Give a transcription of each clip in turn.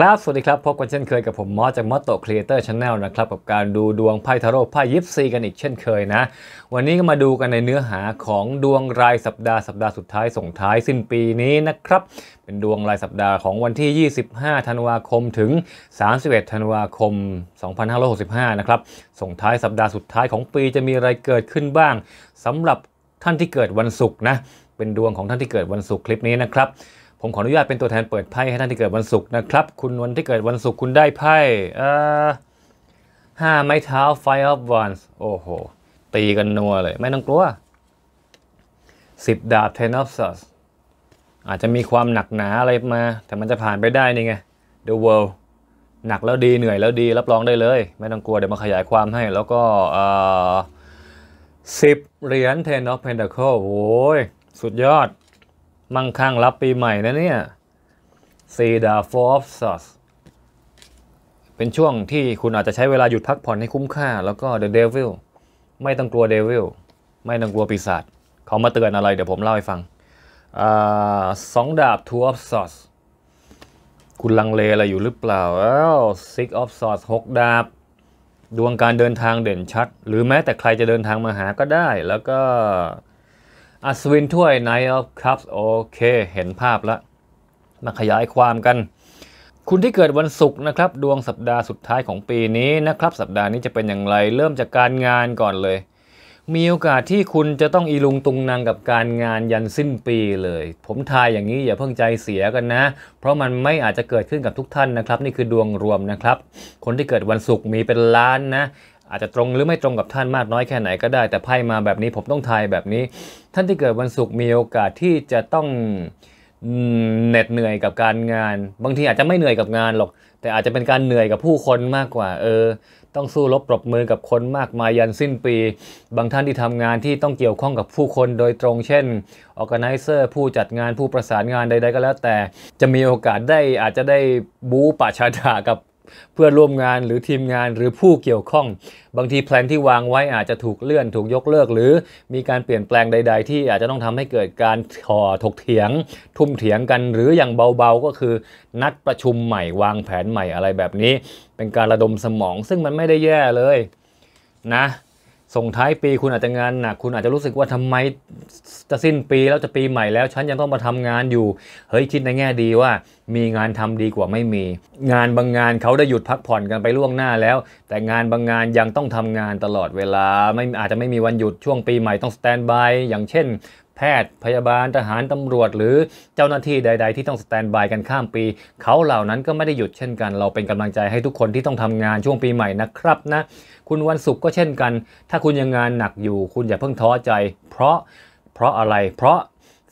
ครับสวัสดีครับพบกันเช่นเคยกับผมมอสจากมอสโตครีเอเตอร์ชาแนลนะครับ กับการดูดวงไพ่ทาโร่ไพ่ยิปซีกันอีกเช่นเคยนะ วันนี้ก็มาดูกันในเนื้อหาของดวงรายสัปดาห์สัปดาห์สุดท้ายส่งท้ายสิ้นปีนี้นะครับเป็นดวงรายสัปดาห์ของวันที่ 25ธันวาคมถึง 31ธันวาคม 2565นะครับส่งท้ายสัปดาห์สุดท้ายของปีจะมีอะไรเกิดขึ้นบ้าง สำหรับท่านที่เกิดวันศุกร์นะเป็นดวงของท่านที่เกิดวันศุกร์คลิปนี้นะครับผมขออนุญาตเป็นตัวแทนเปิดไพ่ให้ท่านที่เกิดวันศุกร์นะครับ คุณวันที่เกิดวันศุกร์คุณได้ไพ่ห้าไม้เท้า f i อ e of Wands โอ้โห ตีกันนัวเลย ไม่ต้องกลัวสิบดาบ Ten of Swords อาจจะมีความหนักหนาอะไรมา แต่มันจะผ่านไปได้นี่ไง The World หนักแล้วดีเหนื่อยแล้วดีรับรองได้เลย ไม่ต้องกลัวเดี๋ยวมาขยายความให้แล้วก็สิบเหรียญ Ten of Pentacles โอ้ยสุดยอดมั่งคั่งรับปีใหม่นะเนี่ยซีดาฟอฟซัสเป็นช่วงที่คุณอาจจะใช้เวลาหยุดพักผ่อนให้คุ้มค่าแล้วก็เดอะเดวิลไม่ต้องกลัวเดวิลไม่ต้องกลัวปีศาจเขามาเตือนอะไรเดี๋ยวผมเล่าให้ฟังอสองดาบทูออฟซอสคุณลังเลอะไรอยู่หรือเปล่าอ้ซิกออฟซอสหกดาบดวงการเดินทางเด่นชัด หรือแม้แต่ใครจะเดินทางมาหาก็ได้แล้วก็อัศวินถ้วยไน i g h t ั f โอเคเห็นภาพแล้วมาขยายความกัน คุณที่เกิดวันศุกร์นะครับดวงสัปดาห์สุดท้ายของปีนี้นะครับ สัปดาห์นี้จะเป็นอย่างไรเริ่มจากการงานก่อนเลย มีโอกาสที่คุณจะต้องอีลุงตุงนางกับการงานยันสิ้นปีเลย ผมทายอย่างนี้อย่าเพิ่งใจเสียกันนะ เพราะมันไม่อาจจะเกิดขึ้นกับทุกท่านนะครับ นี่คือดวงรวมนะครับ คนที่เกิดวันศุกร์มีเป็นล้านนะอาจจะตรงหรือไม่ตรงกับท่านมากน้อยแค่ไหนก็ได้แต่ไพ่มาแบบนี้ผมต้องทายแบบนี้ ท่านที่เกิดวันศุกร์มีโอกาสที่จะต้องเหน็ดเหนื่อยกับการงาน บางทีอาจจะไม่เหนื่อยกับงาน หรอก แต่อาจจะเป็นการเหนื่อยกับผู้คนมากกว่า เออ ต้องสู้รบปรบมือกับคนมากมายยันสิ้นปี บางท่านที่ทำงานที่ต้องเกี่ยวข้องกับผู้คน โดยตรง เช่นออแกไนเซอร์ผู้จัดงานผู้ประสานงานใด ๆก็แล้วแต่จะมีโอกาสได้อาจจะได้บู๊ปะชาดากับเพื่อร่วมงานหรือทีมงานหรือผู้เกี่ยวข้อง บางทีแผนที่วางไว้อาจจะถูกเลื่อนถูกยกเลิกหรือ มีการเปลี่ยนแปลงใด ๆ ที่อาจจะต้องทำให้เกิดการถอถกเถียง ทุ่มเถียงกันหรืออย่างเบาๆ ก็คือ นัดประชุมใหม่วางแผนใหม่อะไรแบบนี้ เป็นการระดมสมอง ซึ่งมันไม่ได้แย่เลย นะส่งท้ายปีคุณอาจจะงานหนักคุณอาจจะรู้สึกว่าทำไม จะสิ้นปี แล้วจะปีใหม่แล้วฉันยังต้องมาทำงานอยู่ เฮ้ยคิดในแง่ดีว่า มีงานทำดีกว่าไม่มี งานบางงานเขาได้หยุดพักผ่อนกันไปล่วงหน้าแล้ว แต่งานบางงานยังต้องทำงานตลอดเวลาไม่อาจจะไม่มีวันหยุดช่วงปีใหม่ต้องสแตนบายอย่างเช่นแพทย์ พยาบาลทหารตำรวจหรือเจ้าหน้าที่ใด ๆที่ต้องสแตนบายกันข้ามปี เขาเหล่านั้นก็ไม่ได้หยุดเช่นกัน เราเป็นกำลังใจให้ทุกคนที่ต้องทำงานช่วงปีใหม่นะครับนะ คุณวันศุกร์ก็เช่นกัน ถ้าคุณยังงานหนักอยู่ คุณอย่าเพิ่งท้อใจ เพราะเพราะอะไรเพราะ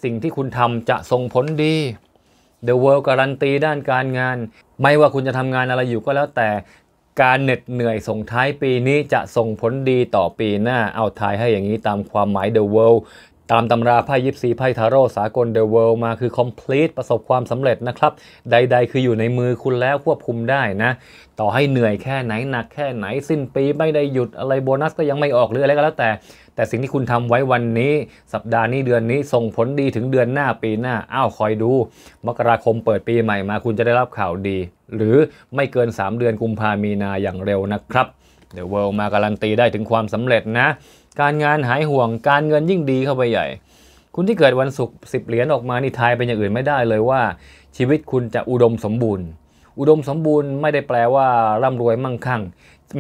สิ่งที่คุณทำจะส่งผลดี The World การันตีด้านการงาน ไม่ว่าคุณจะทำงานอะไรอยู่ก็แล้วแต่การเหน็ดเหนื่อยส่งท้ายปีนี้จะส่งผลดีต่อปีหน้าเอาทายให้อย่างนี้ตามความหมาย The World ตามตำราไพ่ยิปซีไพ่ทาโร่สากลเดอะเวิลด์มาคือ complete ประสบความสำเร็จนะครับ ใด ๆ คืออยู่ในมือคุณแล้วควบคุมได้นะ ต่อให้เหนื่อยแค่ไหนหนักแค่ไหนสิ้นปีไม่ได้หยุดอะไรโบนัสก็ยังไม่ออกหรืออะไรก็แล้วแต่ แต่สิ่งที่คุณทำไว้วันนี้ สัปดาห์นี้เดือนนี้ส่งผลดีถึงเดือนหน้าปีหน้า อ้าวคอยดูมกราคมเปิดปีใหม่มาคุณจะได้รับข่าวดี หรือไม่เกิน 3 เดือนกุมภามีนาอย่างเร็วนะครับเดอะเวิลด์มาการันตีได้ถึงความสำเร็จนะการงานหายห่วงการเงินยิ่งดีเข้าไปใหญ่ คุณที่เกิดวันศุกร์สิบเหรียญออกมานี่ทายเป็นอย่างอื่นไม่ได้เลยว่า ชีวิตคุณจะอุดมสมบูรณ์ อุดมสมบูรณ์ไม่ได้แปลว่า ร่ำรวยมั่งคั่ง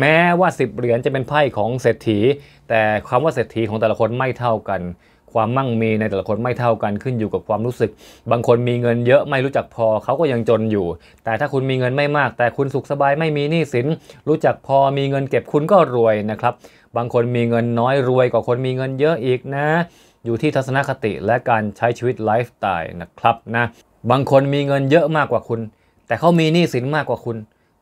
แม้ว่าสิบเหรียญจะเป็นไพ่ของเศรษฐีแต่คำว่าเศรษฐีของแต่ละคนไม่เท่ากันความมั่งมีในแต่ละคนไม่เท่ากันขึ้นอยู่กับความรู้สึก บางคนมีเงินเยอะไม่รู้จักพอเขาก็ยังจนอยู่ แต่ถ้าคุณมีเงินไม่มาก แต่คุณสุขสบายไม่มีหนี้สินรู้จักพอมีเงินเก็บคุณก็รวยนะครับ บางคนมีเงินน้อยรวยกว่าคนมีเงินเยอะอีกนะ อยู่ที่ทัศนคติและการใช้ชีวิตไลฟ์สไตล์นะครับนะ บางคนมีเงินเยอะมากกว่าคุณ แต่เขามีหนี้สินมากกว่าคุณ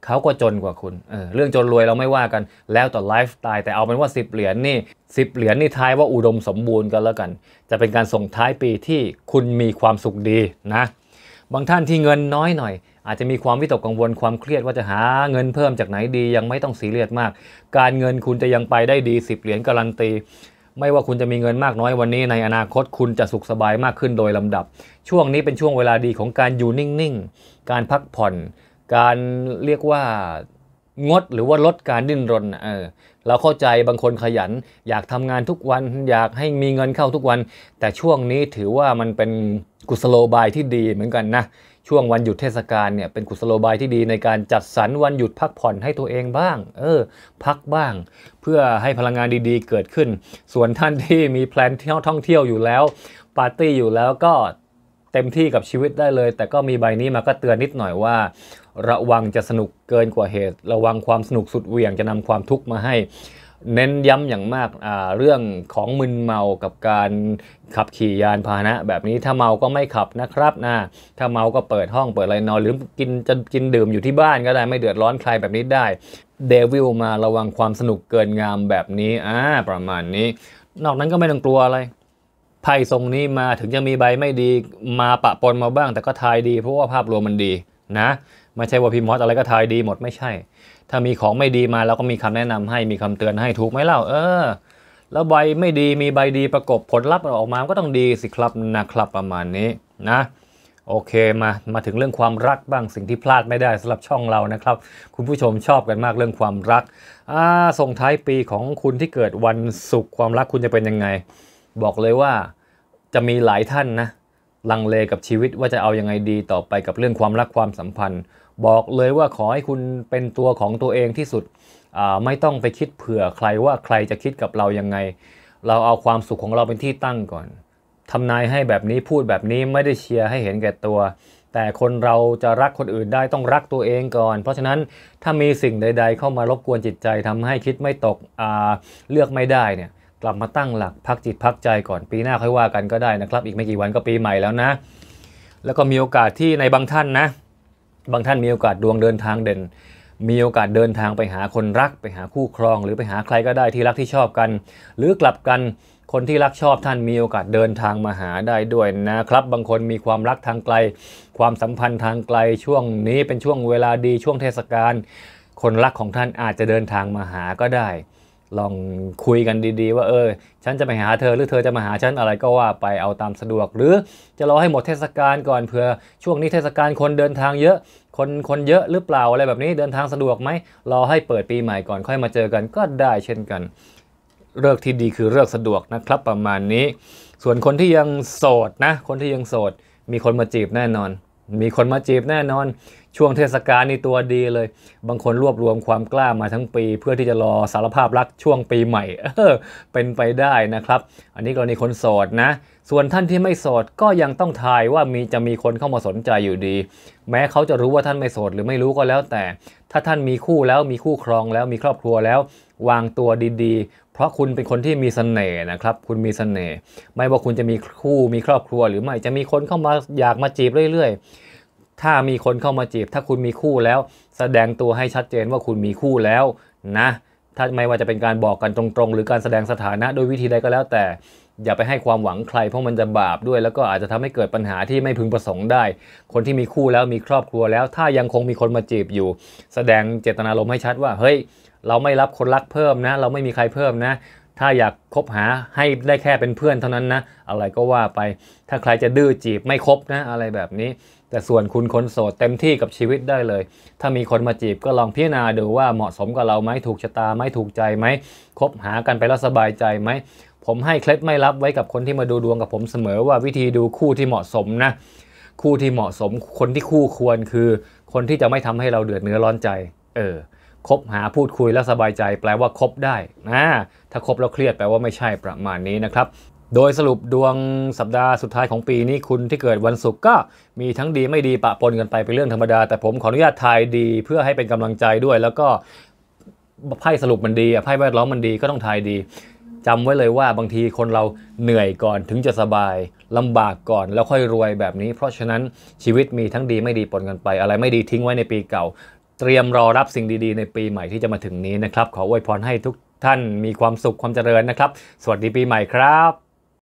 เขาก็จนกว่าคุณเเรื่องจนรวยเราไม่ว่ากัน แล้วแต่ไลฟ์สไตล์แต่เอาเป็นว่า 10 เหรียญนี่10เหรียญนี่ทายว่าอุดมสมบูรณ์กันแล้วกัน จะเป็นการส่งท้ายปีที่คุณมีความสุขดีนะ บางท่านที่เงินน้อยหน่อย อาจจะมีความวิตกกังวลความเครียดว่าจะหาเงินเพิ่มจากไหนดียังไม่ต้องสีเรียดมาก การเงินคุณจะยังไปได้ดี 10 เหรียญการันตีไม่ว่าคุณจะมีเงินมากน้อยวันนี้ ในอนาคตคุณจะสุขสบายมากขึ้นโดยลำดับ ช่วงนี้เป็นช่วงเวลาดีของการอยู่นิ่ง ๆ การพักผ่อนการเรียกว่างดหรือว่าลดการดิ้นรนเออเราเข้าใจบางคนขยัน อยากทำงานทุกวันอยากให้มีเงินเข้าทุกวัน แต่ช่วงนี้ถือว่ามันเป็นกุศโลบายที่ดีเหมือนกันนะ ช่วงวันหยุดเทศกาลเนี่ยเป็นกุศโลบายที่ดีในการจัดสรรวันหยุดพักผ่อนให้ตัวเองบ้าง เออ พักบ้าง เพื่อให้พลังงานดีๆ เกิดขึ้น ส่วนท่านที่มีแพลนเท่องเที่ยวอยู่แล้ว ปาร์ตี้อยู่แล้วก็เต็มที่กับชีวิตได้เลย แต่ก็มีใบนี้มาก็เตือนนิดหน่อยว่าระวังจะสนุกเกินกว่าเหตุ ระวังความสนุกสุดเหวี่ยงจะนำความทุกข์มาให้ เน้นย้ำอย่างมากเรื่องของมึนเมากับการขับขี่ยานพาหนะ แบบนี้ถ้าเมา ก็ไม่ขับนะครับนะถ้าเมา ก็เปิดห้องเปิดอะไรนอนหรือกินจะกินดื่มอยู่ที่บ้านก็ได้ไม่เดือดร้อนใครแบบนี้ได้ เดวิลมาระวังความสนุกเกินงามแบบนี้อ่าประมาณนี้ นอกนั้นก็ไม่ต้องกลัวอะไรไพ่ทรงนี้มาถึงจะมีใบไม่ดีมาปะปนมาบ้างแต่ก็ทายดี เพราะว่าภาพรวมมันดีนะ ไม่ใช่ว่าพิมพ์มอสอะไรก็ทายดีหมดไม่ใช่ ถ้ามีของไม่ดีมาเราก็มีคำแนะนำให้มีคำเตือนให้ถูกไหมเล่าเออ แล้วใบไม่ดีมีใบดีประกบผลลัพธ์ออกมาก็ต้องดีสิครับนะครับประมาณนี้นะ โอเคมามาถึงเรื่องความรักบ้างสิ่งที่พลาดไม่ได้สำหรับช่องเรานะครับคุณผู้ชมชอบกันมากเรื่องความรักส่งท้ายปีของคุณที่เกิดวันศุกร์ความรักคุณจะเป็นยังไงบอกเลยว่าจะมีหลายท่านนะลังเลกับชีวิตว่าจะเอาอยัางไงดีต่อไปกับเรื่องความรักความสัมพันธ์ บอกเลยว่าขอให้คุณเป็นตัวของตัวเองที่สุดไม่ต้องไปคิดเผื่อใครว่าใครจะคิดกับเรายังไง เราเอาความสุขของเราเป็นที่ตั้งก่อนทำนายให้แบบนี้พูดแบบนี้ไม่ได้เชียร์ให้เห็นแก่ตัว แต่คนเราจะรักคนอื่นได้ต้องรักตัวเองก่อน เพราะฉะนั้นถ้ามีสิ่งใด ๆ เข้ามารบกวนจิตใจทำให้คิดไม่ตกเลือกไม่ได้เนี่ยกลับมาตั้งหลักพักจิตพักใจก่อนปีหน้าค่อยว่ากันก็ได้นะครับ อีกไม่กี่วันก็ปีใหม่แล้วนะ แล้วก็มีโอกาสที่ในบางท่านนะ บางท่านมีโอกาสดวงเดินทางเด่น มีโอกาสเดินทางไปหาคนรักไปหาคู่ครอง หรือไปหาใครก็ได้ที่รักที่ชอบกัน หรือกลับกันคนที่รักชอบท่านมีโอกาสเดินทางมาหาได้ด้วยนะครับ บางคนมีความรักทางไกล ความสัมพันธ์ทางไกลช่วงนี้เป็นช่วงเวลาดีช่วงเทศกาลคนรักของท่านอาจจะเดินทางมาหาก็ได้ลองคุยกันดีๆ ว่าเออ ฉันจะไปหาเธอหรือเธอจะมาหาฉันอะไรก็ว่าไปเอาตามสะดวก หรือจะรอให้หมดเทศกาลก่อนเผื่อ ช่วงนี้เทศกาลคนเดินทางเยอะ คนคนเยอะหรือเปล่าอะไรแบบนี้เดินทางสะดวกไหมรอให้เปิดปีใหม่ก่อนค่อยมาเจอกันก็ได้เช่นกัน เลือกที่ดีคือเลือกสะดวกนะครับประมาณนี้ ส่วนคนที่ยังโสดนะ คนที่ยังโสด มีคนมาจีบแน่นอน มีคนมาจีบแน่นอนช่วงเทศกาลนี่ตัวดีเลย บางคนรวบรวมความกล้ามาทั้งปี เพื่อที่จะรอสารภาพรักช่วงปีใหม่เออ เป็นไปได้นะครับ อันนี้กรณีคนโสดนะ ส่วนท่านที่ไม่โสด ก็ยังต้องทายว่ามีจะมีคนเข้ามาสนใจอยู่ดี แม้เขาจะรู้ว่าท่านไม่โสดหรือไม่รู้ก็แล้วแต่ ถ้าท่านมีคู่แล้วมีคู่ครองแล้วมีครอบครัวแล้ว วางตัวดีๆ เพราะคุณเป็นคนที่มีสเสน่ห์นะครับ คุณมีสเสน่ห์ ไม่ว่าคุณจะมีคู่มีครอบครัวหรือไม่จะมีคนเข้ามาอยากมาจีบเรื่อยๆถ้ามีคนเข้ามาจีบถ้าคุณมีคู่แล้ว แสดงตัวให้ชัดเจนว่าคุณมีคู่แล้วนะ ถ้าไม่ว่าจะเป็นการบอกกันตรงๆหรือการแสดงสถานะโดยวิธีใดก็แล้ว แต่อย่าไปให้ความหวังใคร เพราะมันจะบาปด้วย แล้วก็อาจจะทำให้เกิดปัญหาที่ไม่พึงประสงค์ได้ คนที่มีคู่แล้วมีครอบครัวแล้ว ถ้ายังคงมีคนมาจีบอยู่ แสดงเจตนารมณ์ให้ชัดว่า เฮ้ย เราไม่รับคนรักเพิ่มนะ เราไม่มีใครเพิ่มนะ ถ้าอยากคบหาให้ได้แค่เป็นเพื่อนเท่านั้นนะอะไรก็ว่าไปถ้าใครจะดื้อจีบไม่คบนะ อะไรแบบนี้แต่ส่วนคุณคนโสดเต็มที่กับชีวิตได้เลย ถ้ามีคนมาจีบก็ลองพิจารณาดูว่าเหมาะสมกับเราไหมถูกชะตาไหมถูกใจไหมคบหากันไปแล้วสบายใจไหมผมให้เคล็ดไม่ลับไว้กับคนที่มาดูดวงกับผมเสมอว่าวิธีดูคู่ที่เหมาะสมนะ คู่ที่เหมาะสมคนที่คู่ควรคือ คนที่จะไม่ทำให้เราเดือดเนื้อร้อนใจ เออ คบหาพูดคุยแล้วสบายใจ แปลว่าคบได้ นะ ถ้าคบแล้วเครียดแปลว่าไม่ใช่ประมาณนี้นะครับโดยสรุปดวงสัปดาห์สุดท้ายของปีนี้คุณที่เกิดวันศุกร์ก็มีทั้งดีไม่ดีปะปนกันไปเป็นเรื่องธรรมดา แต่ผมขออนุญาตทายดีเพื่อให้เป็นกำลังใจด้วย แล้วก็ไพ่สรุปมันดีไพ่แวดล้อมมันดีก็ต้องทายดี จำไว้เลยว่าบางทีคนเราเหนื่อยก่อนถึงจะสบายลำบากก่อนแล้วค่อยรวยแบบนี้ เพราะฉะนั้นชีวิตมีทั้งดีไม่ดีปนกันไป อะไรไม่ดีทิ้งไว้ในปีเก่า เตรียมรอรับสิ่งดีๆ ในปีใหม่ที่จะมาถึงนี้นะครับขออวยพรให้ทุกท่านมีความสุขความเจริญนะครับ สวัสดีปีใหม่ครับ